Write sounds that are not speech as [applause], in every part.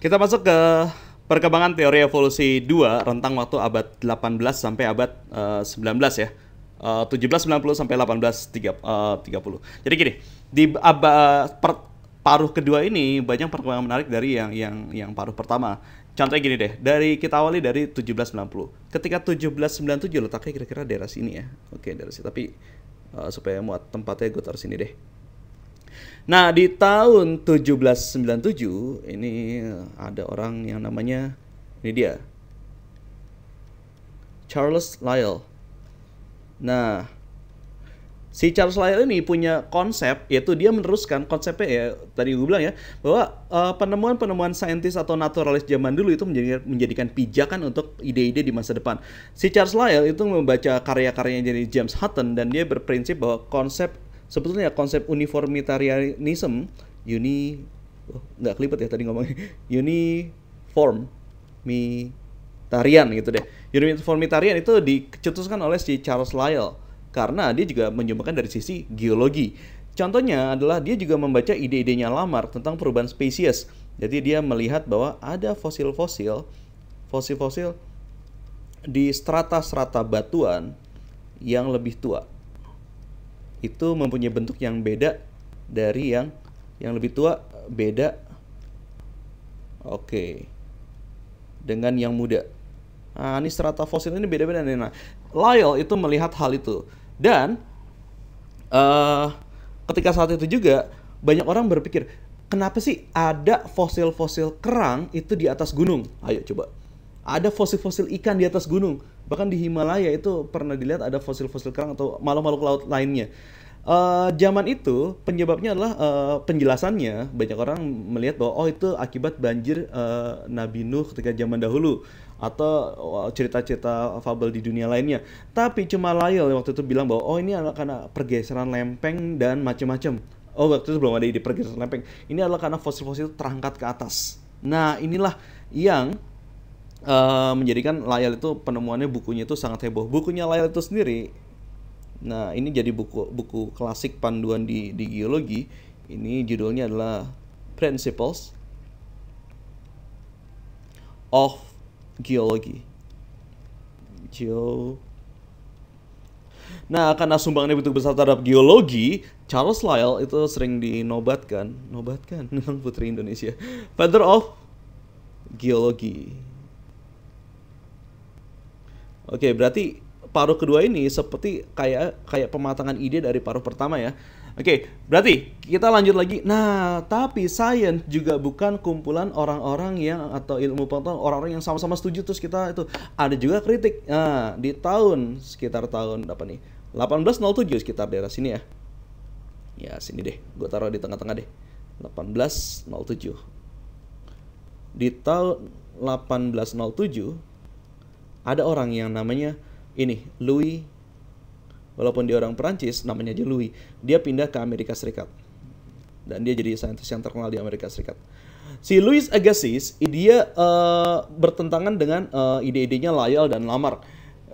Kita masuk ke perkembangan teori evolusi 2 rentang waktu abad 18 sampai abad uh, eh, 19 ya. Eh, uh, 1790 sampai 1830. Eh, uh, Jadi gini, di abad per, paruh kedua ini banyak perkembangan menarik dari yang yang yang paruh pertama. Contohnya gini deh, dari kita awali dari 1790. Ketika 1797 letaknya kira-kira daerah sini ya. Oke, daerah sini. Tapi uh, supaya muat tempatnya gue taruh sini deh. Nah, di tahun 1797 ini ada orang yang namanya ini dia. Charles Lyell. Nah, si Charles Lyell ini punya konsep yaitu dia meneruskan konsepnya ya tadi gue bilang ya bahwa eh, penemuan-penemuan uh, saintis atau naturalis zaman dulu itu menjadi, menjadikan pijakan untuk ide-ide di masa depan. Si Charles Lyell itu membaca karya-karyanya dari James Hutton dan dia berprinsip bahwa konsep sebetulnya konsep uniformitarianism uni oh, nggak kelipet ya tadi ngomongnya [laughs] uniform mi tarian gitu deh uniformitarian itu dicetuskan oleh si Charles Lyell karena dia juga menyumbangkan dari sisi geologi contohnya adalah dia juga membaca ide-idenya Lamar tentang perubahan spesies jadi dia melihat bahwa ada fosil-fosil fosil-fosil di strata-strata batuan yang lebih tua itu mempunyai bentuk yang beda dari yang yang lebih tua beda oke dengan yang muda nah, ini strata fosil ini beda-beda nih nah Lyle itu melihat hal itu dan uh, ketika saat itu juga banyak orang berpikir kenapa sih ada fosil-fosil kerang itu di atas gunung ayo coba ada fosil-fosil ikan di atas gunung Bahkan di Himalaya itu pernah dilihat ada fosil-fosil kerang atau makhluk-makhluk laut lainnya. Uh, zaman itu penyebabnya adalah uh, penjelasannya banyak orang melihat bahwa oh itu akibat banjir uh, Nabi Nuh ketika zaman dahulu atau oh, cerita-cerita fabel di dunia lainnya. Tapi cuma yang waktu itu bilang bahwa oh ini adalah karena pergeseran lempeng dan macam-macam. Oh waktu itu belum ada ide pergeseran lempeng. Ini adalah karena fosil-fosil itu terangkat ke atas. Nah inilah yang uh, menjadikan layar itu penemuannya bukunya itu sangat heboh. Bukunya layar itu sendiri, nah ini jadi buku buku klasik panduan di di geologi. Ini judulnya adalah Principles of Geology. Geo Nah, karena sumbangannya begitu besar terhadap geologi, Charles Lyell itu sering dinobatkan, nobatkan, [laughs] putri Indonesia, father of Geology. Oke, okay, berarti paruh kedua ini seperti kayak kayak pematangan ide dari paruh pertama ya. Oke, okay, berarti kita lanjut lagi. Nah, tapi sains juga bukan kumpulan orang-orang yang atau ilmu pengetahuan orang-orang yang sama-sama setuju terus kita itu ada juga kritik. Nah, di tahun sekitar tahun apa nih? 1807 sekitar daerah sini ya. Ya, sini deh. Gue taruh di tengah-tengah deh. 1807. Di tahun 1807 ada orang yang namanya ini Louis walaupun dia orang Perancis namanya aja Louis dia pindah ke Amerika Serikat dan dia jadi saintis yang terkenal di Amerika Serikat si Louis Agassiz dia uh, bertentangan dengan uh, ide-idenya Lyell dan Lamar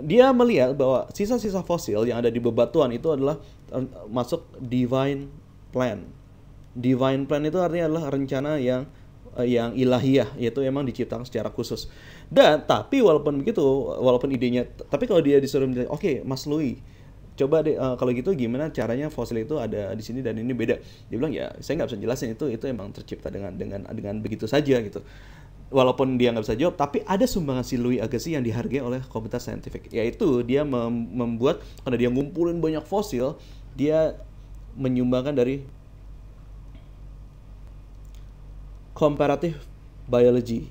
dia melihat bahwa sisa-sisa fosil yang ada di bebatuan itu adalah uh, masuk divine plan divine plan itu artinya adalah rencana yang Eh, yang ilahiyah yaitu emang diciptakan secara khusus. Dan tapi walaupun begitu, walaupun idenya tapi kalau dia disuruh oke okay, Mas Louis coba deh uh, kalau gitu gimana caranya fosil itu ada di sini dan ini beda dia bilang ya saya nggak bisa jelasin itu itu emang tercipta dengan dengan dengan begitu saja gitu walaupun dia nggak bisa jawab tapi ada sumbangan si Louis Agassiz yang dihargai oleh komunitas saintifik yaitu dia mem membuat karena dia ngumpulin banyak fosil dia menyumbangkan dari comparative biology.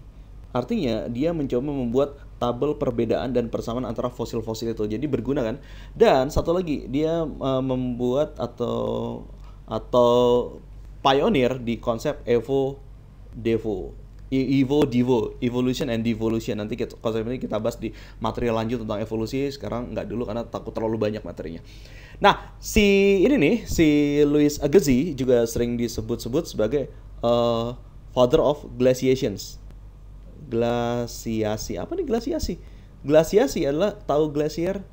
Artinya dia mencoba membuat tabel perbedaan dan persamaan antara fosil-fosil itu. Jadi berguna kan? Dan satu lagi dia uh, membuat atau atau pioneer di konsep evo devo e, Evo, Devo, Evolution and Devolution. Nanti kita, konsep ini kita bahas di materi lanjut tentang evolusi. Sekarang nggak dulu karena takut terlalu banyak materinya. Nah, si ini nih, si Louis Agassiz juga sering disebut-sebut sebagai uh, father of glaciations. Glasiasi. Apa nih glasiasi? Glasiasi adalah tahu glasier?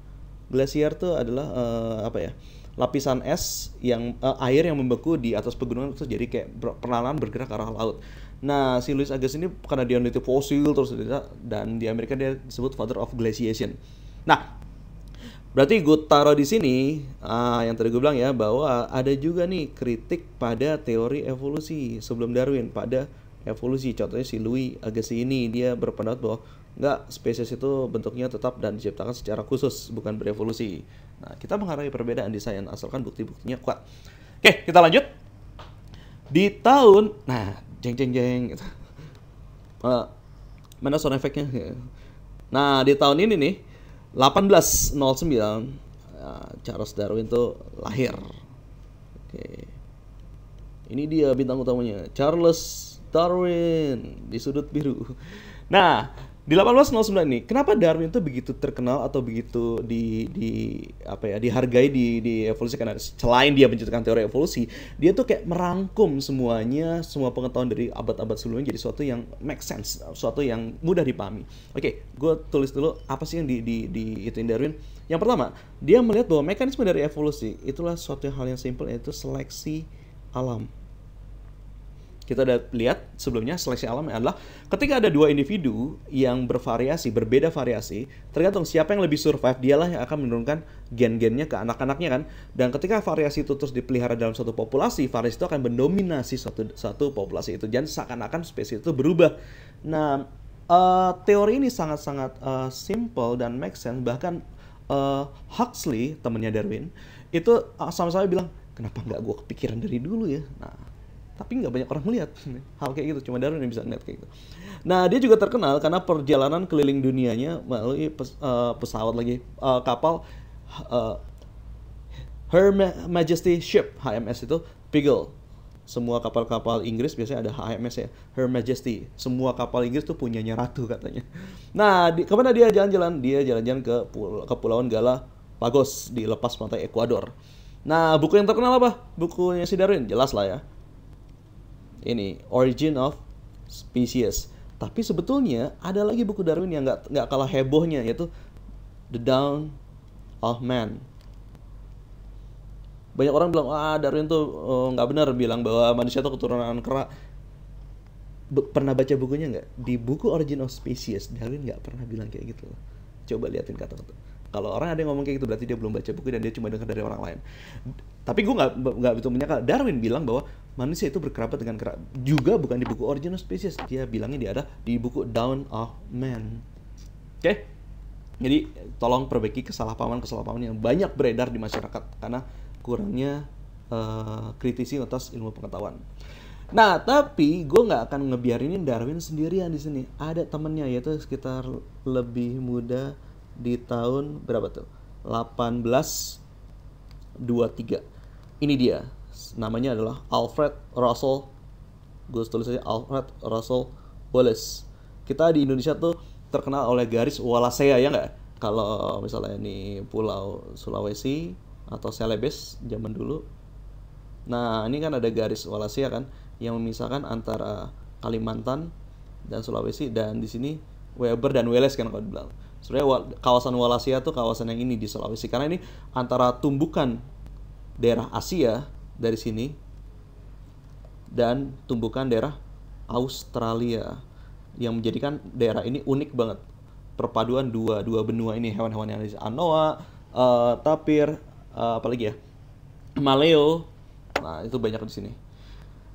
Glasier itu adalah uh, apa ya? Lapisan es yang uh, air yang membeku di atas pegunungan terus jadi kayak perlahan bergerak ke arah laut. Nah, si Louis Agassiz ini karena dia meneliti fosil terus dan di Amerika dia disebut father of glaciation. Nah, Berarti gue taruh di sini uh, yang tadi gue bilang ya bahwa ada juga nih kritik pada teori evolusi sebelum Darwin pada evolusi. Contohnya si Louis Agassiz ini dia berpendapat bahwa nggak spesies itu bentuknya tetap dan diciptakan secara khusus bukan berevolusi. Nah kita menghargai perbedaan desain asalkan bukti-buktinya kuat. Oke kita lanjut di tahun nah jeng jeng jeng uh, mana sound efeknya? Nah di tahun ini nih 1809 ya, Charles Darwin tuh lahir. Oke. Ini dia bintang utamanya, Charles Darwin di sudut biru. Nah, di 1809 ini kenapa Darwin itu begitu terkenal atau begitu di di apa ya dihargai di di evolusi karena selain dia menciptakan teori evolusi, dia tuh kayak merangkum semuanya semua pengetahuan dari abad-abad sebelumnya jadi suatu yang make sense, suatu yang mudah dipahami. Oke, gue tulis dulu apa sih yang di di di ituin Darwin. Yang pertama, dia melihat bahwa mekanisme dari evolusi itulah suatu hal yang simpel yaitu seleksi alam kita udah lihat sebelumnya seleksi alam adalah ketika ada dua individu yang bervariasi, berbeda variasi, tergantung siapa yang lebih survive, dialah yang akan menurunkan gen-gennya ke anak-anaknya kan. Dan ketika variasi itu terus dipelihara dalam satu populasi, variasi itu akan mendominasi satu satu populasi itu dan seakan-akan spesies itu berubah. Nah, uh, teori ini sangat-sangat uh, simple dan make sense bahkan uh, Huxley temannya Darwin itu sama-sama bilang kenapa nggak gue kepikiran dari dulu ya nah tapi nggak banyak orang melihat [laughs] hal kayak gitu cuma Darwin yang bisa ngeliat kayak gitu nah dia juga terkenal karena perjalanan keliling dunianya melalui pes, uh, pesawat lagi uh, kapal uh, Her Majesty Ship HMS itu Beagle semua kapal-kapal Inggris biasanya ada HMS ya Her Majesty semua kapal Inggris tuh punyanya ratu katanya nah di, kemana dia jalan-jalan dia jalan-jalan ke kepulauan kepulauan Galapagos di lepas pantai Ekuador nah buku yang terkenal apa bukunya si Darwin jelas lah ya ini Origin of Species. Tapi sebetulnya ada lagi buku Darwin yang nggak kalah hebohnya yaitu The Down of Man. Banyak orang bilang ah Darwin tuh oh, nggak oh, benar bilang bahwa manusia itu keturunan kera. pernah baca bukunya nggak? Di buku Origin of Species Darwin nggak pernah bilang kayak gitu. Coba liatin kata-kata. Kalau orang ada yang ngomong kayak gitu berarti dia belum baca buku dan dia cuma dengar dari orang lain. Tapi gue nggak nggak betul menyangka Darwin bilang bahwa manusia itu berkerabat dengan kera juga bukan di buku original Species dia bilangnya dia ada di buku Down of Man oke okay? jadi tolong perbaiki kesalahpahaman-kesalahpahaman yang banyak beredar di masyarakat karena kurangnya uh, kritisi atas ilmu pengetahuan Nah, tapi gue nggak akan ngebiarinin Darwin sendirian di sini. Ada temennya yaitu sekitar lebih muda di tahun berapa tuh? 1823. Ini dia, namanya adalah Alfred Russell, gue tulis aja Alfred Russell Wallace kita di Indonesia tuh terkenal oleh garis Wallacea ya nggak kalau misalnya ini Pulau Sulawesi atau Celebes zaman dulu nah ini kan ada garis Wallacea kan yang memisahkan antara Kalimantan dan Sulawesi dan di sini Weber dan Wallace kan kalau dibilang sebenarnya kawasan Wallacea tuh kawasan yang ini di Sulawesi karena ini antara tumbukan daerah Asia dari sini dan tumbukan daerah Australia yang menjadikan daerah ini unik banget perpaduan dua dua benua ini hewan-hewan yang ada anoa uh, tapir uh, apalagi ya maleo nah itu banyak di sini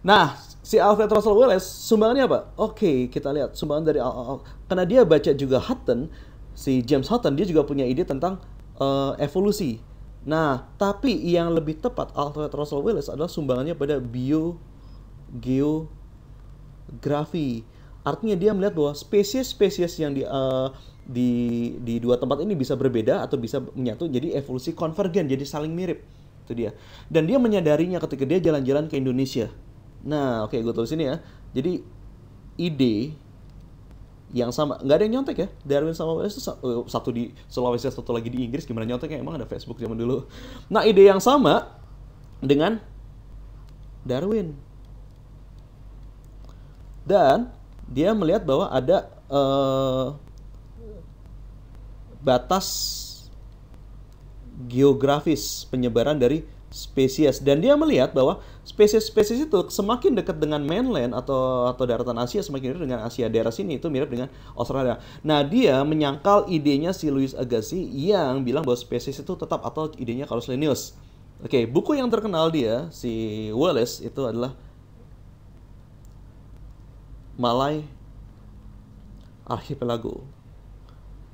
Nah, si Alfred Russell Wallace sumbangannya apa? Oke, okay, kita lihat sumbangan dari Al Al karena dia baca juga Hutton, si James Hutton dia juga punya ide tentang uh, evolusi. Nah, tapi yang lebih tepat Alfred Russel Wallace adalah sumbangannya pada biogeografi. Artinya dia melihat bahwa spesies-spesies yang di uh, di di dua tempat ini bisa berbeda atau bisa menyatu jadi evolusi konvergen jadi saling mirip itu dia dan dia menyadarinya ketika dia jalan-jalan ke Indonesia nah oke okay, gue tulis ini ya jadi ide yang sama nggak ada yang nyontek ya Darwin sama Wallace itu eh, satu di Sulawesi satu lagi di Inggris gimana nyonteknya emang ada Facebook zaman dulu nah ide yang sama dengan Darwin dan dia melihat bahwa ada uh, batas geografis penyebaran dari spesies dan dia melihat bahwa spesies-spesies itu semakin dekat dengan mainland atau atau daratan Asia semakin dekat dengan Asia daerah sini itu mirip dengan Australia. Nah dia menyangkal idenya si Louis Agassiz yang bilang bahwa spesies itu tetap atau idenya Carlos Linnaeus. Oke buku yang terkenal dia si Wallace itu adalah Malay Archipelago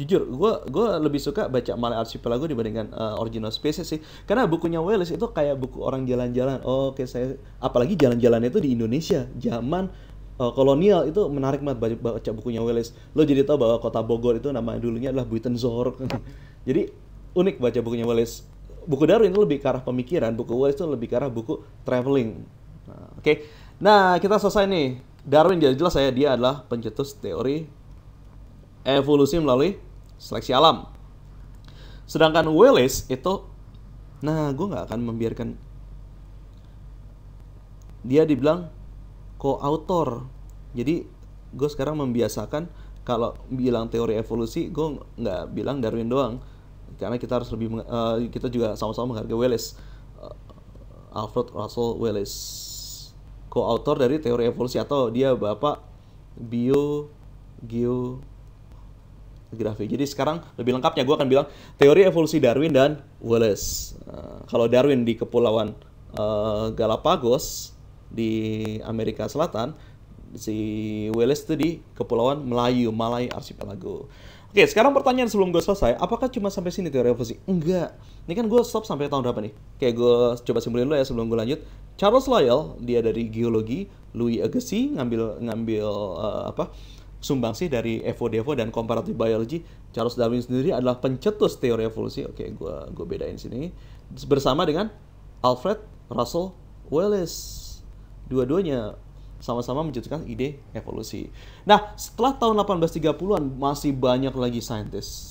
jujur gue gue lebih suka baca Malay Archipelago dibandingkan uh, original Spaces sih karena bukunya Wallace itu kayak buku orang jalan-jalan oh, oke okay, saya apalagi jalan-jalan itu di Indonesia zaman uh, kolonial itu menarik banget baca, baca bukunya Wallace lo jadi tahu bahwa kota Bogor itu namanya dulunya adalah Zor [laughs] jadi unik baca bukunya Wallace buku Darwin itu lebih ke arah pemikiran buku Wallace itu lebih ke arah buku traveling nah, oke okay. nah kita selesai nih Darwin jelas-jelas saya dia adalah pencetus teori evolusi melalui seleksi alam. Sedangkan Wallace itu, nah gue nggak akan membiarkan dia dibilang co-author. Jadi gue sekarang membiasakan kalau bilang teori evolusi, gue nggak bilang Darwin doang, karena kita harus lebih uh, kita juga sama-sama menghargai Wallace, uh, Alfred Russell Wallace, co-author dari teori evolusi atau dia bapak bio geo grafik. Jadi sekarang lebih lengkapnya gue akan bilang teori evolusi Darwin dan Wallace. Eh, kalau Darwin di kepulauan eh, Galapagos di Amerika Selatan, si Wallace itu di kepulauan Melayu, Malay Archipelago. Oke, sekarang pertanyaan sebelum gue selesai, apakah cuma sampai sini teori evolusi? Enggak. Ini kan gue stop sampai tahun berapa nih? Kayak gue coba simpulin dulu ya sebelum gue lanjut. Charles Lyell, dia dari geologi, Louis Agassiz ngambil ngambil uh, apa? sumbangsih dari Evo Devo dan Comparative Biology. Charles Darwin sendiri adalah pencetus teori evolusi. Oke, gua gua bedain sini. Bersama dengan Alfred Russell Wallace. Dua-duanya sama-sama mencetuskan ide evolusi. Nah, setelah tahun 1830-an masih banyak lagi saintis